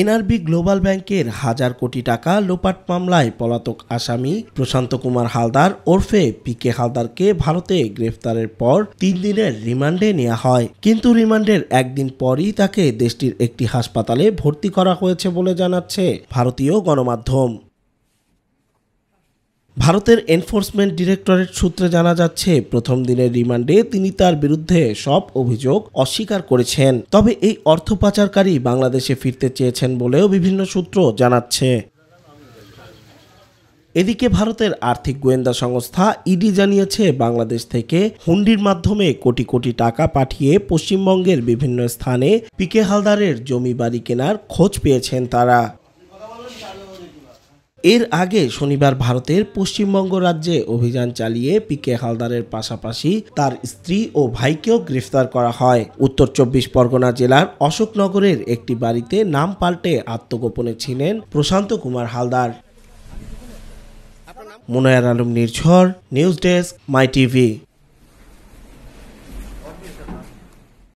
NRB global ব্যাংকের হাজার কোটি টাকা লোপাট মামলায় পলাতক আসামি প্রশান্ত কুমার হালদার ওরফে পি কে হালদারকে ভারতে গ্রেফতারের পর তিন দিনের রিমান্ডে নেওয়া হয় কিন্তু রিমান্ডের একদিন পরই তাকে দেশটির একটি হাসপাতালে ভর্তি করা হয়েছে বলে জানাচ্ছে ভারতীয় গণমাধ্যম ভারতের এনফোর্সমেন্ট ডিরেক্টরেট সূত্রে জানা যাচ্ছে প্রথম দিনের রিমান্ডে তিনি তার বিরুদ্ধে সব অভিযোগ অস্বীকার করেছেন তবে এই অর্থ পাচারকারী বাংলাদেশে ফিরতে চেয়েছেন বলেও বিভিন্ন সূত্র জানাচ্ছে এদিকে ভারতের আর্থিক গোয়েন্দা সংস্থা ইডি জানিয়েছে বাংলাদেশ থেকে হুন্ডির মাধ্যমে কোটি কোটি টাকা পাঠিয়ে পশ্চিমবঙ্গের বিভিন্ন স্থানে পিকে হালদারের জমি বাড়ি কেনার খোঁজ পেয়েছেন তারা এর আগে শনিবার ভারতের পশ্চিমবঙ্গ রাজ্যে অভিযান চালিয়ে পি কে হালদারের পাশাপাশি তার স্ত্রী ও ভাইকেও গ্রেফতার করা হয় উত্তর চব্বিশ পরগনা জেলার অশোকনগরের একটি বাড়িতে নাম পাল্টে আত্মগোপনে ছিলেন Prashanta Kumar Haldar Monowar Alam Nirjhar news desk my TV